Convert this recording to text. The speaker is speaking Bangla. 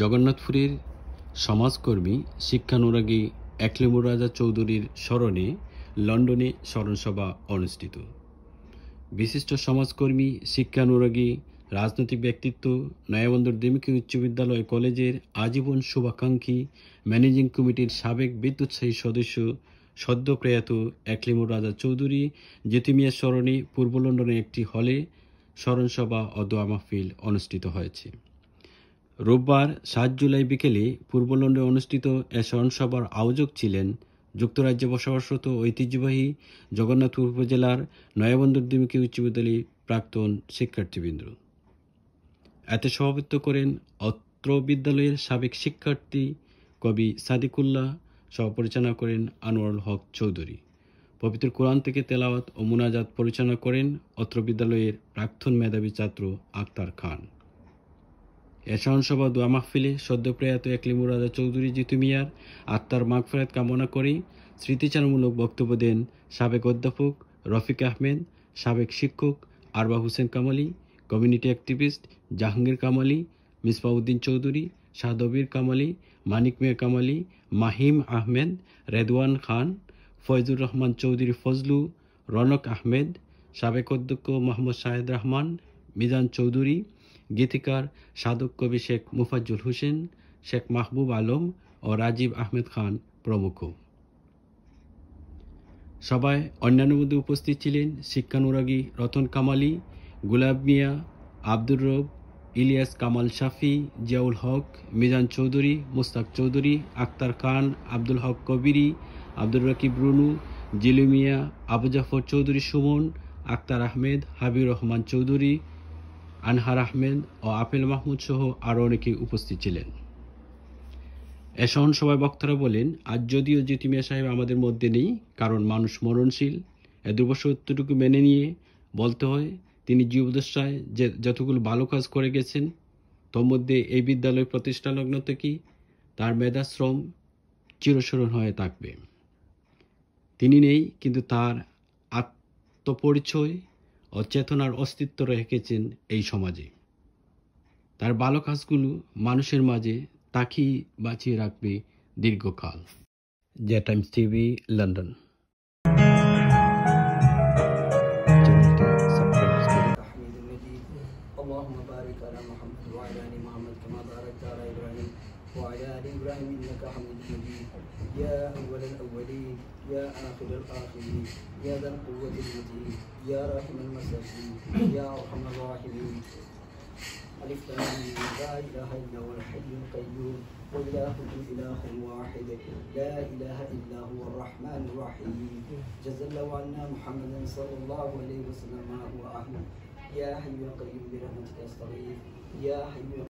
জগন্নাথপুরীর সমাজকর্মী শিক্ষানুরাগী একলিমুর রাজা চৌধুরীর স্মরণে লন্ডনে স্মরণসভা অনুষ্ঠিত বিশিষ্ট সমাজকর্মী শিক্ষানুরাগী রাজনৈতিক ব্যক্তিত্ব নয়াবন্দর দেমিকি উচ্চ বিদ্যালয় কলেজের আজীবন শুভাকাঙ্ক্ষী ম্যানেজিং কমিটির সাবেক বিদ্যুৎসাহী সদস্য সদ্য প্রয়াত একলিমুর রাজা চৌধুরী জেতিমিয়ার স্মরণে পূর্ব লন্ডনের একটি হলে স্মরণসভা ও দোয়া মাহফিল অনুষ্ঠিত হয়েছে রোববার সাত জুলাই বিকেলে পূর্ব লন্ডনে অনুষ্ঠিত এ স্মরণসভার আয়োজক ছিলেন যুক্তরাজ্যে বসবাসরত ঐতিহ্যবাহী জগন্নাথপুর উপজেলার নয়াবন্দরদিমুখী উচ্চ বিদ্যালয়ের প্রাক্তন শিক্ষার্থীবৃন্দ এতে সভাপতিত্ব করেন অত্র বিদ্যালয়ের সাবেক শিক্ষার্থী কবি সাদিকুল্লাহ সহ পরিচালনা করেন আনোয়ারুল হক চৌধুরী পবিত্র কোরআন থেকে তেলাওয়াত ও মোনাজাত পরিচালনা করেন অত্র বিদ্যালয়ের প্রাক্তন মেধাবী ছাত্র আক্তার খান এ সভা দোয়া মাহফিলে সদ্যপ্রয়াত একলিমুর রাজা চৌধুরী জিতু মিয়ার আত্মার মাগফেরাত কামনা করে স্মৃতিচারণমূলক বক্তব্য দেন সাবেক অধ্যাপক রফিক আহমেদ সাবেক শিক্ষক আরবা হোসেন কামালি কমিউনিটি অ্যাক্টিভিস্ট জাহাঙ্গীর কামালি মিসবাউদ্দিন চৌধুরী সাদবির কামালি মানিক মিয়া কামালি মাহিম আহমেদ রেদওয়ান খান ফয়জুর রহমান চৌধুরী ফজলু রনক আহমেদ সাবেক অধ্যক্ষ মোহাম্মদ শাহেদ রহমান মিজান চৌধুরী গীতিকার সাধক কবি শেখ মুফাজ্জুল হোসেন শেখ মাহবুব আলম ও রাজীব আহমেদ খান প্রমুখ সবাই অন্যান্য মধ্যে উপস্থিত ছিলেন শিক্ষানুরাগী রতন কামালি গুলাব মিয়া আব্দুর রব ইলিয়াস কামাল শাফি জিয়াউল হক মিজান চৌধুরী মুস্তাক চৌধুরী আক্তার খান আব্দুল হক কবিরি আব্দুর রকিব রুনু জিলুমিয়া আবু জাফর চৌধুরী সুমন আক্তার আহমেদ হাবিব রহমান চৌধুরী আনহার আহমেদ ও আপেল মাহমুদ সহ আরও অনেকে উপস্থিত ছিলেন এসন সবাই বক্তারা বলেন আজ যদিও জিতি সাহেব আমাদের মধ্যে নেই কারণ মানুষ মরণশীল এ সত্যটুকু মেনে নিয়ে বলতে হয় তিনি জীবদশায় যে যতগুলো ভালো কাজ করে গেছেন তোর মধ্যে এই বিদ্যালয় প্রতিষ্ঠা লগ্ন থেকেই তার মেধাশ্রম চিরস্মরণ হয়ে থাকবে তিনি নেই কিন্তু তার আত্মপরিচয় ও চেতনার অস্তিত্ব রেখেছেন এই সমাজে তার ভালো কাজগুলো মানুষের মাঝে তাকিয়ে বাঁচিয়ে রাখবে দীর্ঘকাল জ্যা Times TV London اللهم بارك على محمد وعلى ال محمد كما باركت على ابراهيم وعلى ال ابراهيم انك حميد مجيد يا اول الاولين يا اخر الاخرين يا ذا القوه المتين يا راحم المساكين يا ارحم الراحمين ألف لا إله إلا هو الحي القيوم وإلهكم إله واحد لا إله إلا هو الرحمن الرحيم جزا الله عنا محمدا صلى الله عليه وسلم هو أهله Ya Hayyu Ya Qayyum bi rahmatika astaghith. Ya Hayyu